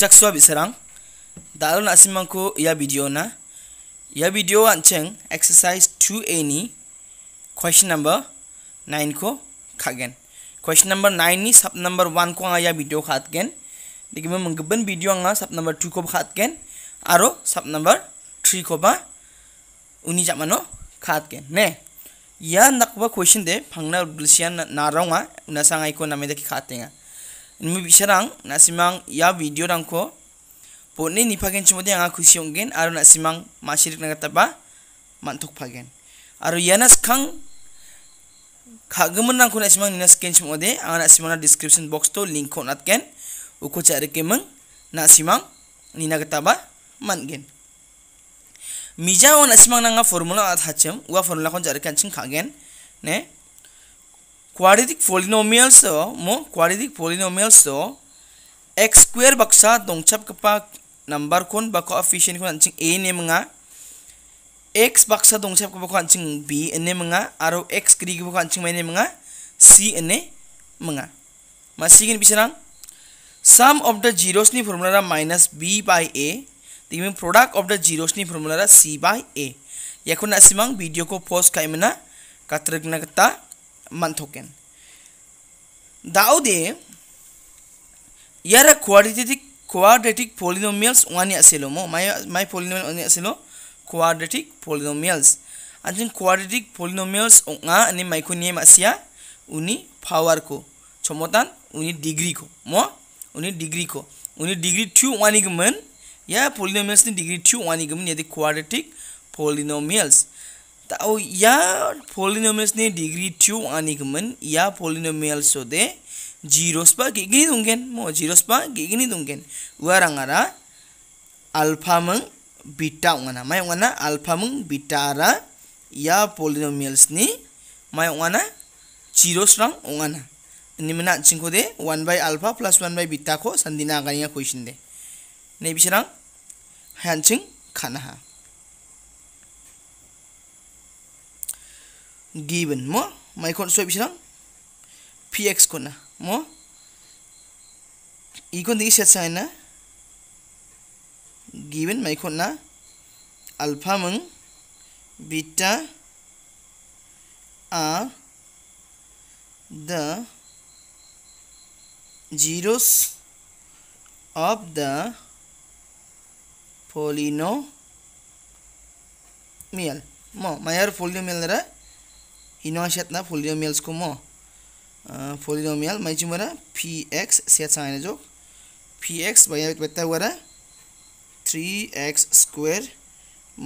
jaksua biserang dalu na ko ya video na ya video ancheng exercise 2a ni question number 9 ko kagen. question number 9 ni sub number 1 ko ya video khat khatgen dikime mengeben video nga sub number 2 ko khatgen aro sub number 3 ko ba uni khat khatgen ne ya nakwa question de phangna dulsian na rawnga una sangai ko name khat khatenga n mu bisarang h n a simang ya video rang ko p o t n i ni p a g e n chumode anga khushi onggen a r u n a simang masirik h naga taba m a n t u k p a g e n a r u yanas k a n g k a g a m u n rang ko n a simang ninas ken chumode anga n a simang na description box to link ko nat ken uko c h a r i ke m e n g n a simang nina gataba mangen mija w on asimang nanga formula at hachem wa formula kon c h a r i kan ching k a g e n ne quadratic polynomials so mo quadratic polynomials so x square baksa chap kepa number kon ba coefficient kon anjing a ne menga x baksa chap kepa kon anjing b ne menga aro x kri kepa kon anjing ne menga c ne menga masih bisa nang sum of the zeros ni formula ra minus b by a dengan product of the zeros ni formula ra c by a yakun asimang video ko post kaimena katregna kata মান্থকেন দাউদে ইয়াৰ quadratic quadratic polynomials ওৱানি আছিল মই মাই মাই পলিনমিয়েল ওৱানি আছিল কোৱাড্ৰেটিক পলিনমিয়েলছ আজি কোৱাড্ৰেটিক পলিনমিয়েলছ ওৱা আনি মাইকো নিয়ে মাছিয়া উনি ফাৱাৰ কো ক্ষমতান উনি ডিগ্ৰী কো ম উনি ডিগ্ৰী কো উনি ডিগ্ৰী থ্ৰু ওৱানি গমেন ইয়াৰ পলিনমিয়েলছ ডিগ্ৰী থ্ৰু ওৱানি গমেন ইয়াতে কোৱাড্ৰেটিক পলিনমিয়েলছ Tau તો या પ ો લ િ ન ો મ િ ય n ્ સ ન ી ડિગ્રી ટુ આ न e ग म न या પ ો લ િ ન i મ િ ય o સોદે जीरोस बा गिगनी द ु n ग े न मो जीरोस ब i गिगनी द ुं a े न n g ां ग a र ा अ a ् फ ा मंग बीटा उ ं ग a न ा माय उंगाना अल्फा मंग बीटारा या प ॉ ल ि n ो म ि य ल ् स नि माय उंगाना ज ी र ो n रंग उ ं ग ा न i निमना चिंको दे 1 ब a य अल्फा प ् ल b 1 बाय बीटा को संदिना गानिया क ् व े श n च न दे ने बिसरां ह ा न च i n g kanaha given mo my kon so bisang px ko na mo ikon digi set sa na given my kon na alpha mang beta are the zeros of the polynomial mo mayar polynomial ra इनो सेतना polynomials को मो polynomial मैं चुमरा P X set sign जो P X भाई बता हुआ रहा three X square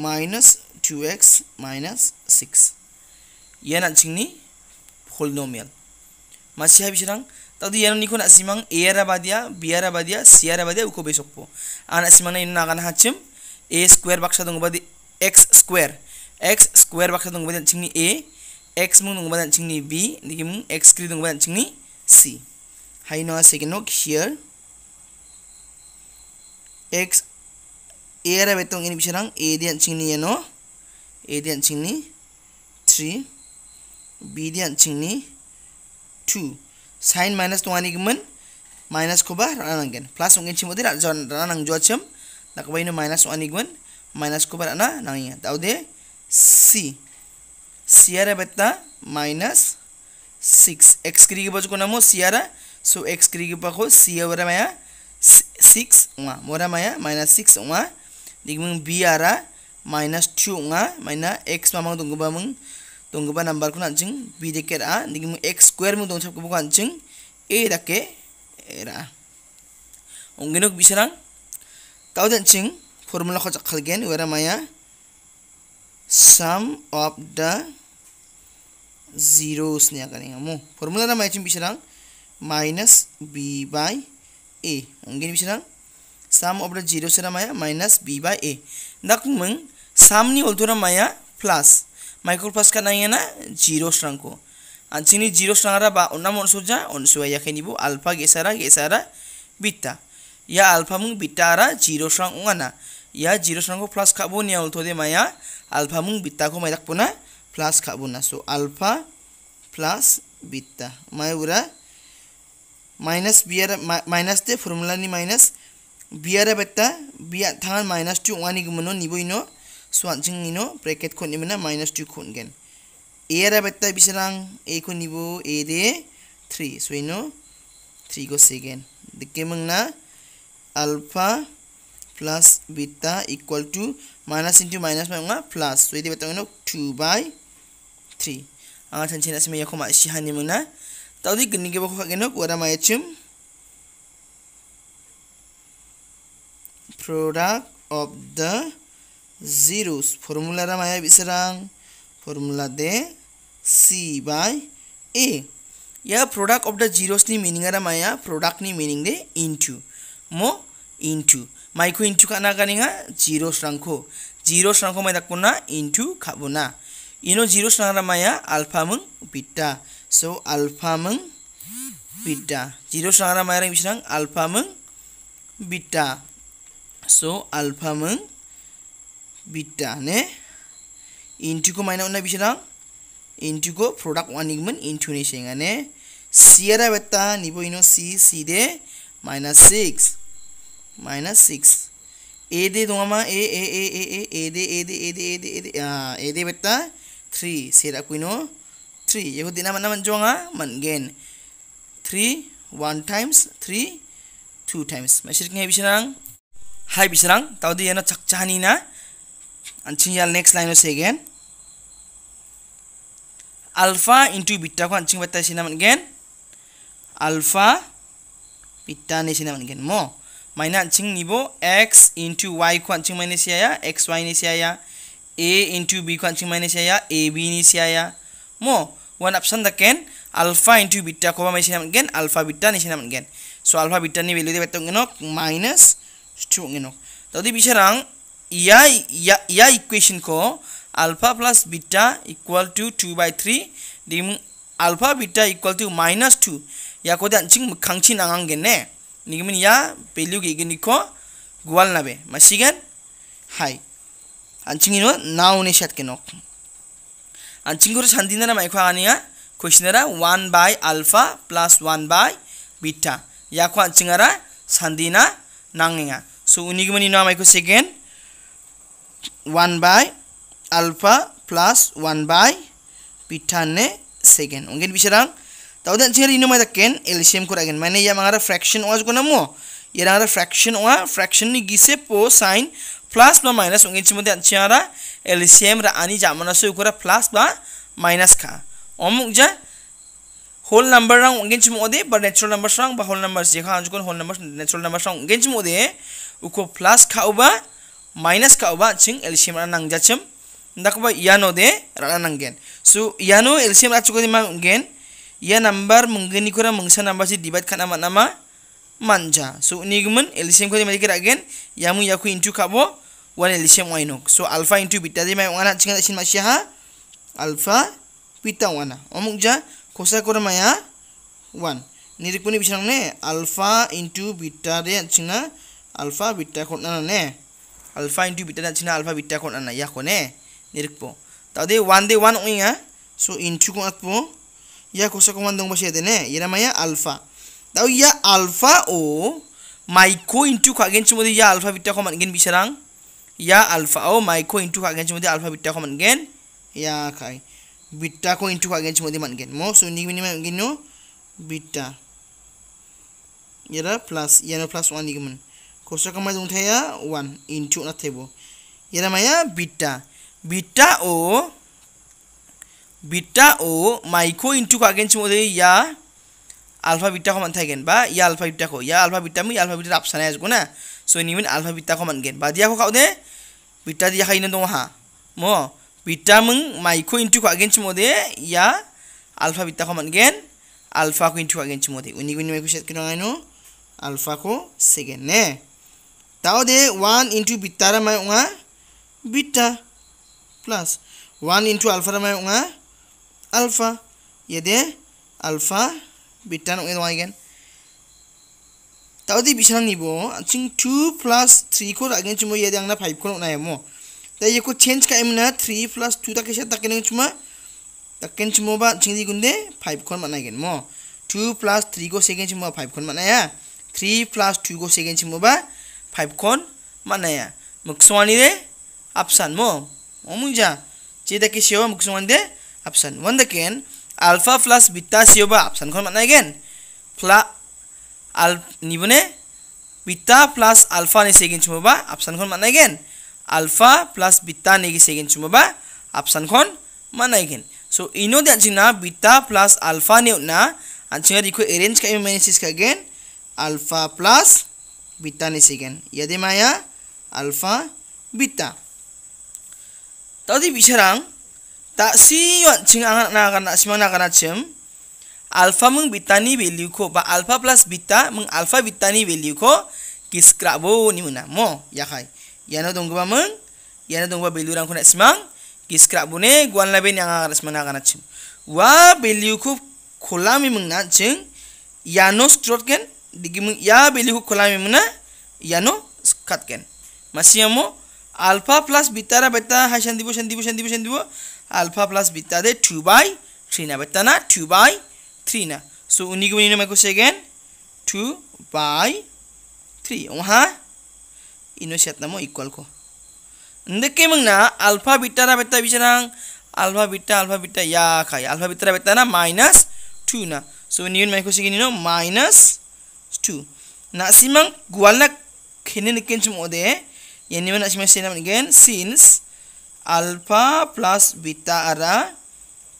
minus two X minus six ये ना चिंगनी पोलिनोमियल मासी है बिचरांग तब ये निको ना सिमांग ए रा बादिया बी आर बादिया सी आर बादिया उको बेसोको आना सिमांग इन नागन हाचिम ए स्क्वायर बक्सा दंग बादी एक्स स्क्वायर एक्स स्क्वायर बक्सा दंग बादी A x mung dong badan chingni b digi mung x kri dong badan chingni c hai no second nok here x a ra betong ini bisarang a dian chingni yano a dian chingni 3 b dian chingni 2 sin minus 2 ani mun minus ko ba gen plus ungin chimodi ra jon ranang jo chim nak no minus 1 mun minus ko ba na nang tau de c सियारा बत्ता minus six X क्री के बच्चों को नाम हो सियारा सो एक्स क्री के पाखो सियारा माया सिक्स वहाँ मोरा माया माइनस सिक्स वहाँ दिखमंग बी आरा माइनस टू वहाँ माइना एक्स मामा दंगबा मंग दंगबा नंबर को नाचिंग बी देखे रा दिखमंग एक्स स्क्वायर मंग दंग सबको बुक नाचिंग ए रखे रा उंगेनों बिशरां ताऊ नाचिंग फॉर्मूला को चक्कर गेन वेरा माया sum of the ज़ीरो स्नेहा करेंगे मो फॉर्मूला ना माइनस बी बाय ए अंगे बिशरांग साम अपने जीरो से माया माइनस बी बाय ए दक मंग सामनी माया प्लस माइक्रो प्लस का ना जीरो स्ट्रांग को आंसनी जीरो स्ट्रांगरा बा नाम अनुसूजा अनुसूया गेसारा गेसारा बीटा या अल्फा मुंग बीटा आरा जीरो ना या जीरो स्ट्रांग को प्लस खाबो निया ओल्टो तो माया अल्फा मुंग बीटा को माया plus kabuna so alpha plus beta mai ura minus biar ma, minus de formula ni minus biar beta biar tangan minus tu wani gumono ni ino so anjing ino bracket kon ni minus tu kon gen E era beta bisa rang a kon ni bo a de 3 so ino 3 go second dikke mengna alpha plus beta equal to minus tu minus mengna plus so ini betul ino 2 by 3 ang atan cina sami yako maasihan ni muna tawdi gini gibo ko kaginok wala chum. product of the zeros formula ra maya bisarang formula de c by a Ya product of the या product of the zeros नी meaning आरा माया into. नी into दे into ka into माइको into खाना कानिंगा zeros रंगखौ जीरोस रंगखौ माय दाखोना इनटू na. इनो जीरो सनांग्रा माया अल्फा मंग बीटा सो अल्फा मंग बीटा जीरो सनांग्रा माया रंग बिचनांग अल्फा मंग बीटा सो अल्फा मंग बीटा ने इंटीगो माइनस उन्ना बिचनांग इंटीगो प्रोडक्ट वन इग्मन इंटीनेशन गने सीरा वेता निबो इनो सी सी दे minus six minus six A दे दोगा मां ए ए ए ए ए ए दे ए दे ए दे ए दे ए दे आ ए दे वेता 3 sira kuino 3 yehu dina mana manjonga mangen 3 1 times 3 2 times masir ngai bisarang hai bisarang tau di yana chakchani na anching yal next line ose again alpha into beta ko anching bata sina mangen alpha beta ni sina mangen mo minus anching nibo x into y ko anching minus ya xy ni ya a into b kwan sing minus ya a b ni sia ya mo wanap option da ken alpha into beta ko ma sing ken alpha beta ni sing ken so alpha beta ni value de beta ngeno minus 2 ngeno tadi bisa rang ya ya equation ko alpha plus beta equal to 2 by 3 dim alpha beta equal to minus 2 ya ko de anching mukhang chin angang ne eh? ni ya value ge ge ni ko gwal na be ma sing kan? hai anchingino noun ishat kinok anchinguru sandinara maikwa ania questionera 1 by alpha plus 1 by beta yakwa anchingara sandina nanginga so unigmani no maikwa second 1 by alpha plus 1 by beta ne second ungen bisarang tau dan anchingara ino maitaken lcm koragen mane ya mangara fraction waj konamo ये fraction वा fraction गिसे पो sign plus ba minus ungi chimu dian chiara LCM ra ani jamana su yukura plus ba minus ka omuk ja whole number rang ungi chimu ode ba natural number rang bar whole number jeka anjukun whole number natural number rang ungi chimu ode uko plus ka uba minus ka uba ching LCM ra nang jachim ndak ba yano de rana nang gen su yano LCM ra chukodi ma gen ya number mungkin ikura mungsa number si dibat kan nama nama manja so ini kemen LCM kau dimana kira gen yamu yaku ka bo wanalishem wainok so alpha into beta di mai wana chinga shin masyaha alpha beta wana omuk ja kosa kor maya 1 nirikuni bisang ne alpha into beta de ya chinga alpha beta kon na ne alpha into beta na chinga alpha beta kon na ya ko ne nirikpo ta de 1 de 1 so into ko atpo ya kosa ko mandong basya de ne ira maya alpha Tau ya alpha o maiko into ko agen chumodi ya alpha beta ko mangin bisarang या alpha ओ micro into against मध्ये alpha beta को मान गेन या काय बीटा को into against मध्ये मान गेन मो शून्य मिनिमम गिनो बीटा येरा प्लस येनो प्लस 1 इगमन कोसो का मान उठाया 1 इनटू ना थेबो येरा माया बीटा बीटा ओ बीटा ओ माइक्रो इनटू अगेंस्ट मध्ये या अल्फा बीटा को मान थागेन बा या अल्फा बीटा को या अल्फा बीटा मी अल्फा बीटा ऑप्शन आयसगो ना so niwin alpha beta ko badi badia ko kaude beta dia kaina dong ha mo beta meng maiku ko ku ko agen chimode ya alpha beta ko gen alpha ko intu agen chimode uni ini mai ko set kino aino alpha ku segen ne tau deh one into beta ra mai beta plus one into alpha ra mai alpha ya deh alpha beta no ngai gen Tao two three Tao bisa ragin ang na na di yedi ching chumo ni five bo, plus ko ko yemo. તાવતી બિશાન નિબો n ં ચ િં ગ 2 પ્લસ 3 को आगे चुमो ये दंगना 5 को ना एमो ता ये n ो चेंज का ए म न n 3 प्लस 2 तक से तक ने च a म ा तक न o चुमो बा च t ं द ी गुंदे 5 को माना गेन मो 2 प्लस 3 को सेकेंड चुमो 5 को माना या 3 प्लस 2 o ो सेकेंड चुमो बा a को माना या मुक्सवानी रे ऑप्शन मो ओ म ु i ा जे त o ba m ो k s u a n i de, a द s a n ् श न व a k केन अल्फा प्लस बीटा से हो बा ऑप्शन को म n न ा गेन प्लस निबने बिता प्लस आलफा सेकेंड सुबा आपसान मानगन आलफा प्लस बिता निगेन सुबा आपसान मानगन सो इनदे आंसिंगा बिता प्लस आलफा निना आंसिंगा दिखो एरेंज कर मैनेसगन आलफा प्लस बिता निगेन यदि माया आलफा बिता तदि विचारा तासी आंसिंग नागर नासीम नागर alpha meng beta ni value ko ba alpha plus beta meng alpha beta ni value ko kiskra ni muna mo ya kai yana dong ba meng yana dong ba value rang ko na simang kiskra bo ne gwan laben yang agar semana kana chim wa value ko kolami meng na ching yano strot ken digi meng ya value ko kolami muna yano skat ken masih mo alpha plus beta ra beta ha shan dibo shan dibo shan dibo shan dibo alpha plus beta de 2 by 3 na beta na 2 by 3 na so unni ko nina ma ko 2 by 3 waha ino set na mo equal ko ndekke mang na alpha beta ra beta bichanang alpha beta alpha beta ya kai ya. alpha beta ra beta na minus 2 na so unni ma ko again no minus 2 na simang gwal na khine nikin chum ode eh? yenni ma na simang sinam again since alpha plus beta ara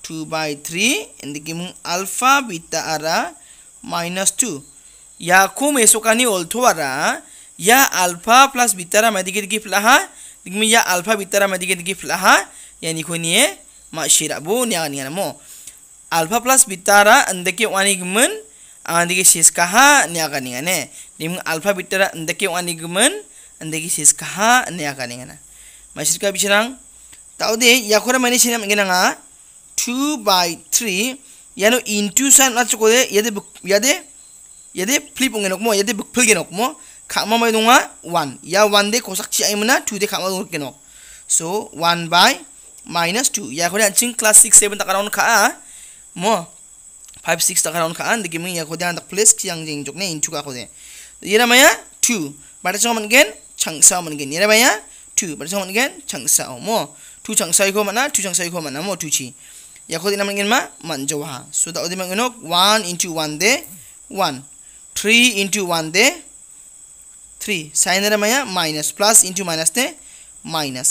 2 by 3 endiki mung alpha beta ara minus 2 yakum esokani oltho ara ya alpha plus beta ra madike diki flaha dikmi ya alpha beta ra madike diki flaha yani khoniye ma shira bu ni ani mo alpha plus beta ra endiki wani gmen andiki siskaha ni aga ni ane dim alpha beta ra endiki wani gmen endiki siskaha ni aga ni ana ma shirka bichirang tau de yakora mani sinam ngenanga 2 by 3 얘는 intuition 나치 고데 얘데 얘데 얘데 flip 옹에 놓고 얘데 북풀게 놓고 카마마이 동아 1 야, 1데 고삭치 아이무나 2데 카마 놓게 놓 so 1 by minus 2야 고데 안칭 class 6 7 다가라운 카 뭐, 5 6 다가라운 카 안데 기미 야 고데 안다 플레스 키양 징 쪽네 인투가 고데 얘라마야 2 바다 정만 겐 창사만 겐 얘라마야 2 바다 정만 겐 창사 뭐2 창사이고 만나 2 창사이고 만나 뭐 2치 यखो दिन मन मा मन जो वहाँ सुधा उदिन मन गिनो वन इंटू वन दे वन थ्री इंटू वन दे थ्री साइन रे माया माइनस प्लस इंटू माइनस दे माइनस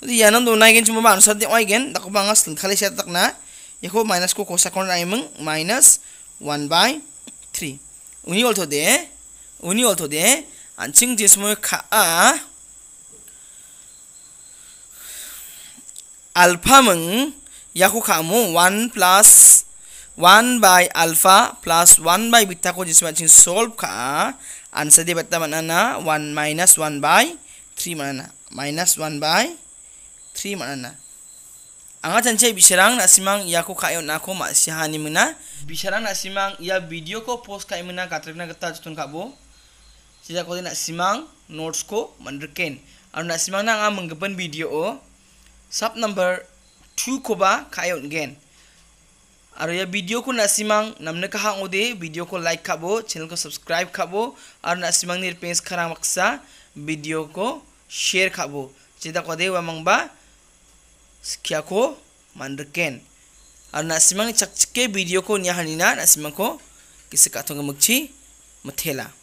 तो यह नम दोना गेन चुमा आंसर दे ओगेन दको बांगा सल खाली से तक ना यखो माइनस को कोसा कोण आई मंग माइनस वन बाय थ्री उन्हीं दे उन्हीं ऑल्थो दे अंचिंग जिसमें खा अल्फा मंग yaku kamu one plus one by alpha plus one by beta ko jisma ching solve ka answer di mana one minus one by three mana minus one by three mana na angat anche bisharang mang yaku ka yon ako masihani muna bisharang mang ya video ko post ka imuna katrik na kita jutun kabo sila ko din nasimang notes ko mandrekin Aku nak simak nak menggepan video Sub number chu ah, ko ba kayon और यह वीडियो को नासिमांग नमने हाँ ओदे वीडियो को लाइक खाबो चैनल को सब्सक्राइब खाबो और नासिमांग ने पेंस खरा मक्सा वीडियो को शेयर खाबो चेता कदे वा वमंगबा सिखिया को मान और और चक चकचके वीडियो को न्याहनीना नासिमांग को किसी का मुक्छी मथेला